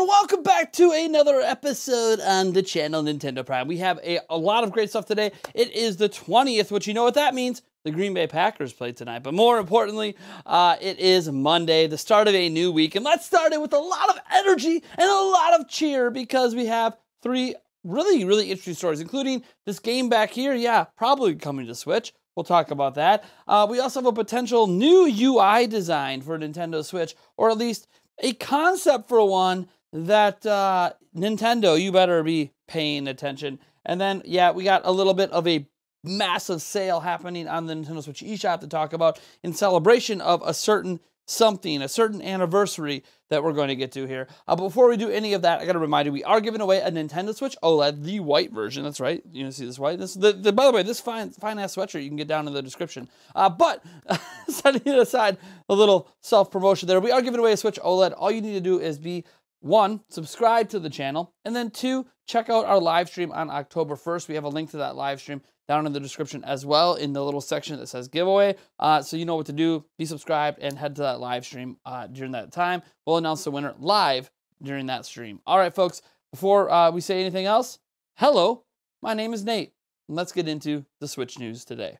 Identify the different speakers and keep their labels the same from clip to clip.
Speaker 1: and welcome back to another episode on the channel Nintendo Prime. We have a, a lot of great stuff today. It is the 20th, which you know what that means the Green Bay Packers played tonight. But more importantly, uh, it is Monday, the start of a new week. And let's start it with a lot of energy and a lot of cheer because we have three really, really interesting stories, including this game back here. Yeah, probably coming to Switch. We'll talk about that. Uh, we also have a potential new UI design for Nintendo Switch, or at least a concept for one that uh, Nintendo, you better be paying attention. And then, yeah, we got a little bit of a massive sale happening on the Nintendo Switch eShop to talk about in celebration of a certain something, a certain anniversary that we're going to get to here. Uh, before we do any of that, I got to remind you, we are giving away a Nintendo Switch OLED, the white version. That's right. You can see this white. This, the, the, by the way, this fine, fine ass sweatshirt you can get down in the description. Uh, but setting aside a little self promotion there, we are giving away a Switch OLED. All you need to do is be one, subscribe to the channel. And then two, check out our live stream on October 1st. We have a link to that live stream down in the description as well in the little section that says giveaway. Uh, so you know what to do. Be subscribed and head to that live stream uh, during that time. We'll announce the winner live during that stream. All right, folks, before uh, we say anything else, hello, my name is Nate. And let's get into the Switch news today.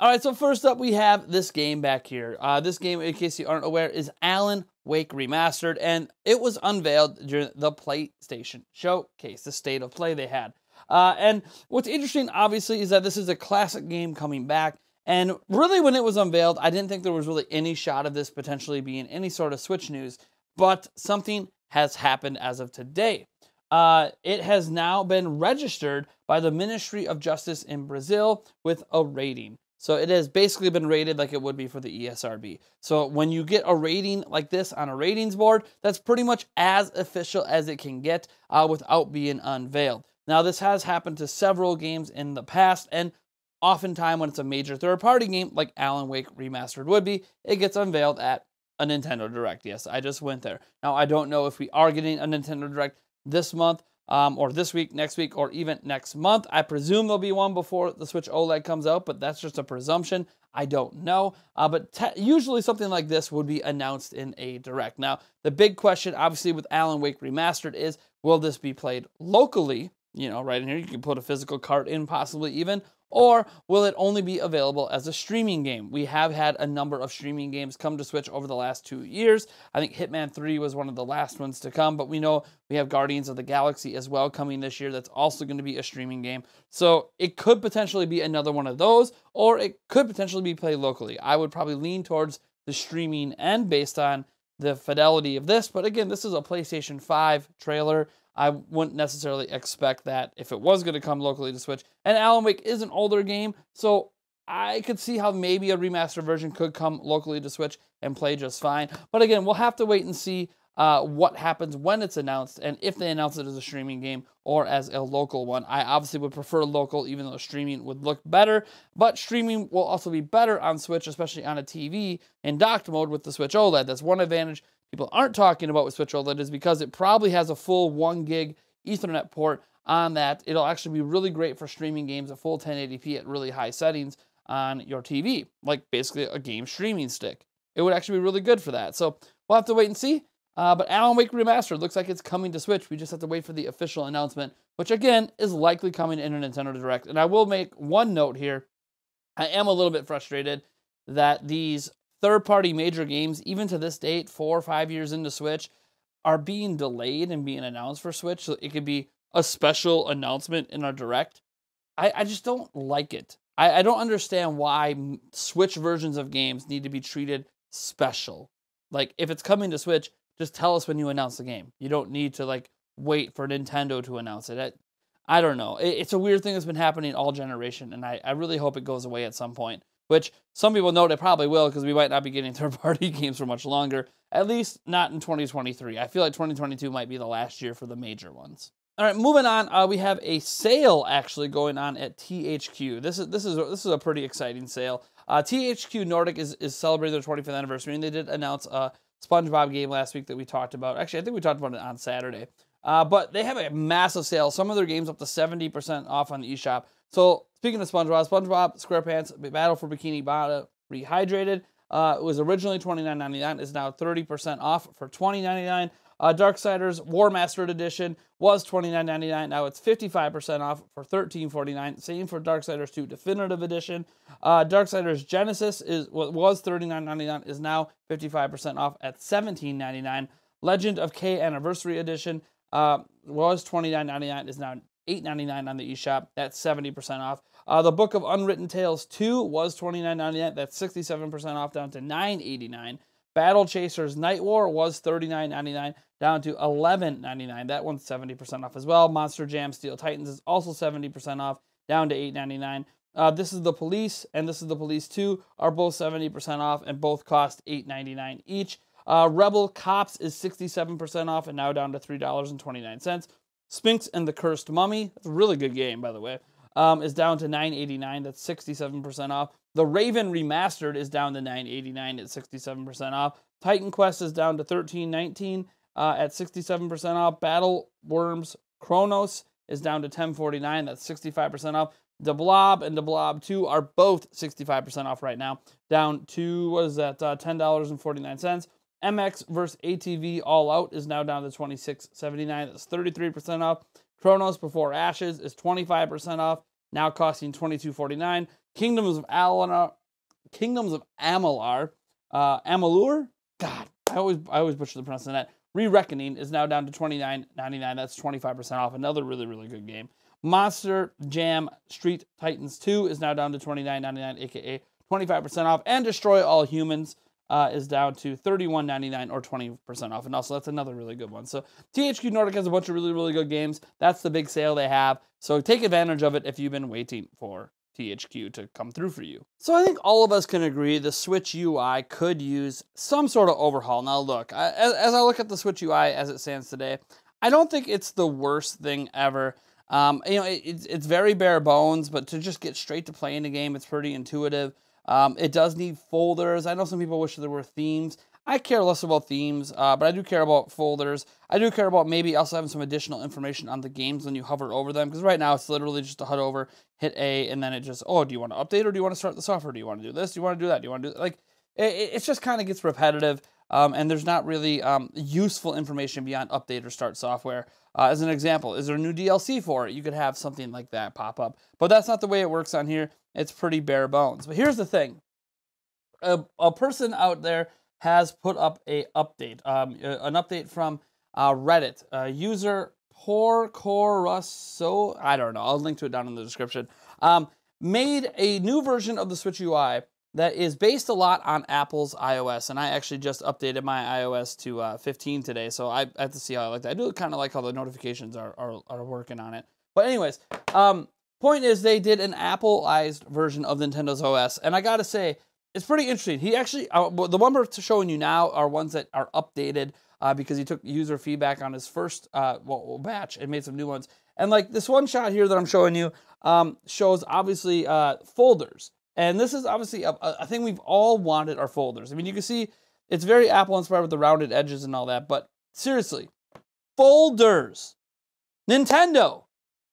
Speaker 1: All right, so first up, we have this game back here. Uh, this game, in case you aren't aware, is Alan Wake Remastered, and it was unveiled during the PlayStation Showcase, the state of play they had. Uh, and what's interesting, obviously, is that this is a classic game coming back. And really, when it was unveiled, I didn't think there was really any shot of this potentially being any sort of Switch news, but something has happened as of today. Uh, it has now been registered by the Ministry of Justice in Brazil with a rating. So it has basically been rated like it would be for the ESRB. So when you get a rating like this on a ratings board, that's pretty much as official as it can get uh, without being unveiled. Now, this has happened to several games in the past, and oftentimes when it's a major third party game like Alan Wake Remastered would be, it gets unveiled at a Nintendo Direct. Yes, I just went there. Now, I don't know if we are getting a Nintendo Direct this month um, or this week, next week, or even next month. I presume there'll be one before the Switch OLED comes out, but that's just a presumption. I don't know. Uh, but te- usually something like this would be announced in a direct. Now, the big question, obviously, with Alan Wake Remastered is will this be played locally? You know, right in here, you can put a physical cart in, possibly even, or will it only be available as a streaming game? We have had a number of streaming games come to Switch over the last two years. I think Hitman 3 was one of the last ones to come, but we know we have Guardians of the Galaxy as well coming this year. That's also going to be a streaming game. So it could potentially be another one of those, or it could potentially be played locally. I would probably lean towards the streaming end based on the fidelity of this. But again, this is a PlayStation 5 trailer. I wouldn't necessarily expect that if it was going to come locally to Switch. And Alan Wake is an older game, so I could see how maybe a remastered version could come locally to Switch and play just fine. But again, we'll have to wait and see uh, what happens when it's announced and if they announce it as a streaming game or as a local one. I obviously would prefer local, even though streaming would look better. But streaming will also be better on Switch, especially on a TV in docked mode with the Switch OLED. That's one advantage people aren't talking about with Switch OLED is because it probably has a full 1 gig Ethernet port on that. It'll actually be really great for streaming games at full 1080p at really high settings on your TV, like basically a game streaming stick. It would actually be really good for that. So we'll have to wait and see. Uh, but Alan Wake Remastered looks like it's coming to Switch. We just have to wait for the official announcement, which again is likely coming in a Nintendo Direct. And I will make one note here. I am a little bit frustrated that these third party major games, even to this date, four or five years into Switch, are being delayed and being announced for Switch. So it could be a special announcement in our direct. I, I just don't like it. I, I don't understand why Switch versions of games need to be treated special. Like, if it's coming to Switch, just tell us when you announce the game. You don't need to, like, wait for Nintendo to announce it. I, I don't know. It, it's a weird thing that's been happening all generation, and I, I really hope it goes away at some point which some people know they probably will because we might not be getting third party games for much longer, at least not in 2023. I feel like 2022 might be the last year for the major ones. All right, moving on. Uh, we have a sale actually going on at THQ. This is this is this is a pretty exciting sale. Uh, THQ Nordic is, is celebrating their 25th anniversary, and they did announce a SpongeBob game last week that we talked about. Actually, I think we talked about it on Saturday. Uh, but they have a massive sale. Some of their games up to 70% off on the eShop. So speaking of SpongeBob, SpongeBob SquarePants Battle for Bikini Bottom Rehydrated. Uh, it was originally twenty nine ninety nine, is now 30% off for twenty ninety nine. dollars 99 uh, Darksiders War Mastered Edition was twenty nine ninety nine, Now it's 55% off for thirteen forty nine. Same for Darksiders 2 Definitive Edition. Uh, Darksiders Genesis is was thirty nine ninety nine, is now 55% off at seventeen ninety nine. Legend of K Anniversary Edition uh, was twenty nine ninety nine, is now $8.99 on the eShop. That's 70% off. Uh, the Book of Unwritten Tales 2 was $29.99. That's 67% off down to $9.89. Battle Chasers Night War was $39.99 down to $11.99. That one's 70% off as well. Monster Jam Steel Titans is also 70% off down to $8.99. Uh, this is the police and this is the police 2 are both 70% off and both cost $8.99 each. Uh, Rebel Cops is 67% off and now down to $3.29. Sphinx and the Cursed Mummy, it's a really good game, by the way, um, is down to 989. That's 67% off. The Raven Remastered is down to 989 at 67% off. Titan Quest is down to 1319 uh, at 67% off. Battle Worms Chronos is down to 1049. That's 65% off. The Blob and the Blob 2 are both 65% off right now, down to, what is that, uh, $10.49. MX versus ATV All Out is now down to 26.79. That's 33% off. Chronos Before Ashes is 25% off, now costing 22.49. Kingdoms of Alana, Kingdoms of Amalar, uh, Amalur. God, I always I always butcher the pronunciation that. Re-Reckoning is now down to 29.99. That's 25% off. Another really really good game. Monster Jam Street Titans 2 is now down to 29.99, aka 25% off. And Destroy All Humans uh, is down to 31.99 or 20% off. And also, that's another really good one. So THQ Nordic has a bunch of really, really good games. That's the big sale they have. So take advantage of it if you've been waiting for THQ to come through for you. So I think all of us can agree the Switch UI could use some sort of overhaul. Now look, I, as, as, I look at the Switch UI as it stands today, I don't think it's the worst thing ever. Um, you know, it, it's, it's very bare bones, but to just get straight to playing the game, it's pretty intuitive. Um, it does need folders. I know some people wish there were themes. I care less about themes, uh, but I do care about folders. I do care about maybe also having some additional information on the games when you hover over them, because right now it's literally just a HUD over, hit A, and then it just, oh, do you want to update or do you want to start the software? Do you want to do this? Do you want to do that? Do you want to do like? It, it just kind of gets repetitive. Um, and there's not really um, useful information beyond update or start software. Uh, as an example, is there a new DLC for it? You could have something like that pop up, but that's not the way it works on here. It's pretty bare bones. But here's the thing. A, a person out there has put up a update, um, an update from uh, Reddit. Uh, user Porcorusso, I don't know. I'll link to it down in the description. Um, made a new version of the Switch UI that is based a lot on Apple's iOS. And I actually just updated my iOS to uh, 15 today, so I, I, have to see how I like that. I do kind of like how the notifications are, are, are working on it. But anyways, um, Point is, they did an Apple-ized version of Nintendo's OS, and I gotta say, it's pretty interesting. He actually, uh, the one we're showing you now are ones that are updated uh, because he took user feedback on his first uh, well, batch and made some new ones. And like this one shot here that I'm showing you um, shows obviously uh, folders, and this is obviously a, a thing we've all wanted are folders. I mean, you can see it's very Apple inspired with the rounded edges and all that, but seriously, folders, Nintendo,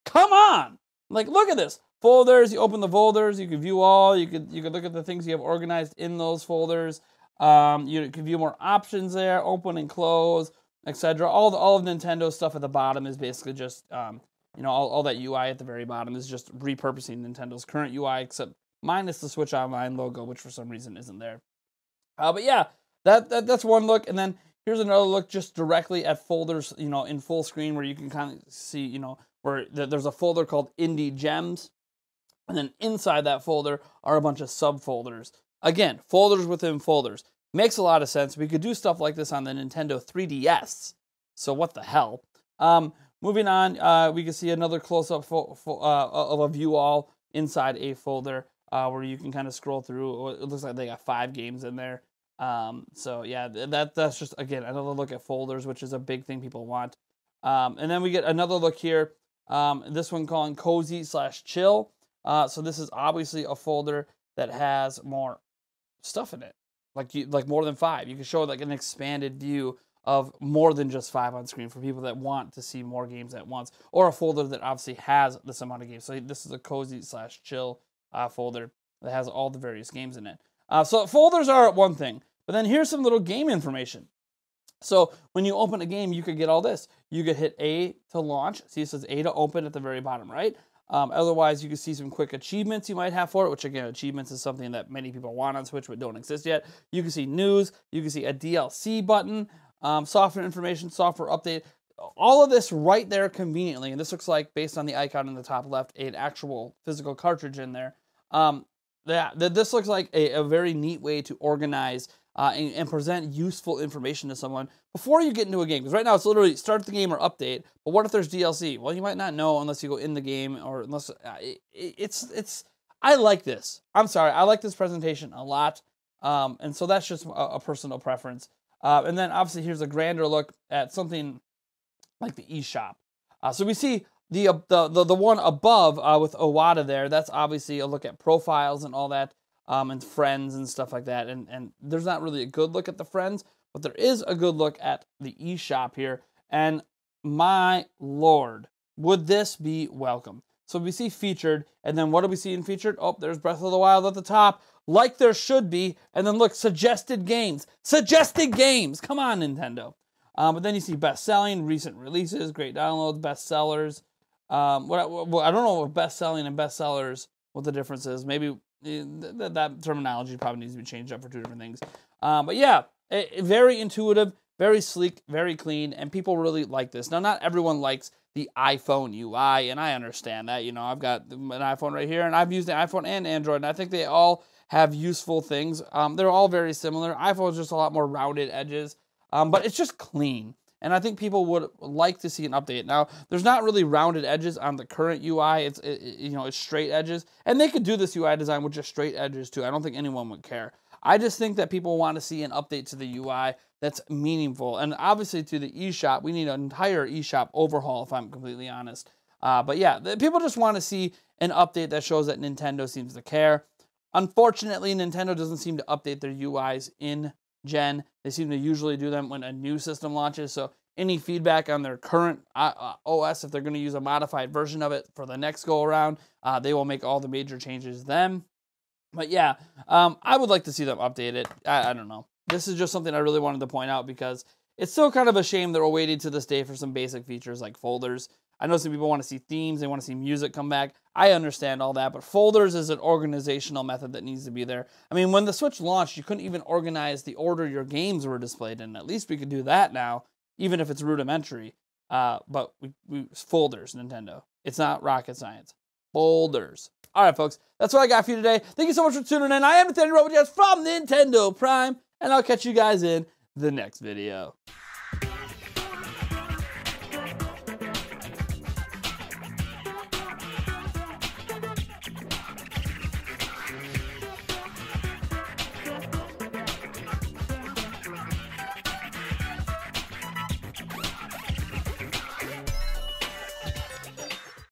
Speaker 1: come on! like, look at this. Folders, you open the folders, you can view all, you could you could look at the things you have organized in those folders. Um, you can view more options there, open and close, etc. All the, all of Nintendo stuff at the bottom is basically just um, you know, all, all that UI at the very bottom is just repurposing Nintendo's current UI, except minus the Switch Online logo, which for some reason isn't there. Uh, but yeah, that, that that's one look, and then here's another look just directly at folders, you know, in full screen where you can kind of see, you know, where there's a folder called Indie Gems. And then inside that folder are a bunch of subfolders. Again, folders within folders. Makes a lot of sense. We could do stuff like this on the Nintendo 3DS. So what the hell? Um, moving on, uh, we can see another close-up fo- fo- uh, of a view all inside a folder uh, where you can kind of scroll through. It looks like they got five games in there. Um, so yeah, that that's just again another look at folders, which is a big thing people want. Um, and then we get another look here um, this one calling cozy slash chill. Uh, so this is obviously a folder that has more stuff in it, like you, like more than five. You can show like an expanded view of more than just five on screen for people that want to see more games at once, or a folder that obviously has this amount of games. So this is a cozy slash chill uh, folder that has all the various games in it. Uh, so folders are one thing, but then here's some little game information. So when you open a game, you could get all this. You could hit A to launch. See, it says A to open at the very bottom, right? Um, otherwise, you can see some quick achievements you might have for it, which again, achievements is something that many people want on Switch but don't exist yet. You can see news, you can see a DLC button, um, software information, software update. All of this right there conveniently, and this looks like, based on the icon in the top left, an actual physical cartridge in there. Um, that, that this looks like a, a very neat way to organize uh, and, and, present useful information to someone before you get into a game. Because right now it's literally start the game or update. But what if there's DLC? Well, you might not know unless you go in the game or unless uh, it, it's it's. I like this. I'm sorry, I like this presentation a lot, um, and so that's just a, a personal preference. Uh, and then obviously here's a grander look at something like the eShop. Uh, so we see the, uh, the the the one above uh, with Owada there. That's obviously a look at profiles and all that um, and friends and stuff like that. And and there's not really a good look at the friends, but there is a good look at the eShop here. And my lord, would this be welcome? So we see featured, and then what do we see in featured? Oh, there's Breath of the Wild at the top, like there should be. And then look, suggested games, suggested games. Come on, Nintendo. Um, but then you see best selling, recent releases, great downloads, best sellers. Um, what, what, I don't know what best selling and best sellers, what the difference is. Maybe that, that terminology probably needs to be changed up for two different things. Um, but yeah, it, it, very intuitive, very sleek, very clean, and people really like this. Now, not everyone likes the iPhone UI, and I understand that. You know, I've got an iPhone right here, and I've used the iPhone and Android, and I think they all have useful things. Um, they're all very similar. iPhone's just a lot more rounded edges, um, but it's just clean and I think people would like to see an update. Now, there's not really rounded edges on the current UI. It's it, you know it's straight edges, and they could do this UI design with just straight edges too. I don't think anyone would care. I just think that people want to see an update to the UI that's meaningful, and obviously to the eShop, we need an entire eShop overhaul. If I'm completely honest. Uh, but yeah, people just want to see an update that shows that Nintendo seems to care. Unfortunately, Nintendo doesn't seem to update their UIs in gen. They seem to usually do them when a new system launches. So any feedback on their current uh, uh, OS, if they're going to use a modified version of it for the next go around, uh, they will make all the major changes then. But yeah, um, I would like to see them update it. I, I don't know. This is just something I really wanted to point out because it's still kind of a shame that we're waiting to this day for some basic features like folders. I know some people want to see themes, they want to see music come back. I understand all that, but folders is an organizational method that needs to be there. I mean, when the Switch launched, you couldn't even organize the order your games were displayed in. At least we could do that now, even if it's rudimentary. Uh, but we, we folders, Nintendo. It's not rocket science. Folders. All right, folks, that's what I got for you today. Thank you so much for tuning in. I am Nintendo Robot from Nintendo Prime, and I'll catch you guys in the next video.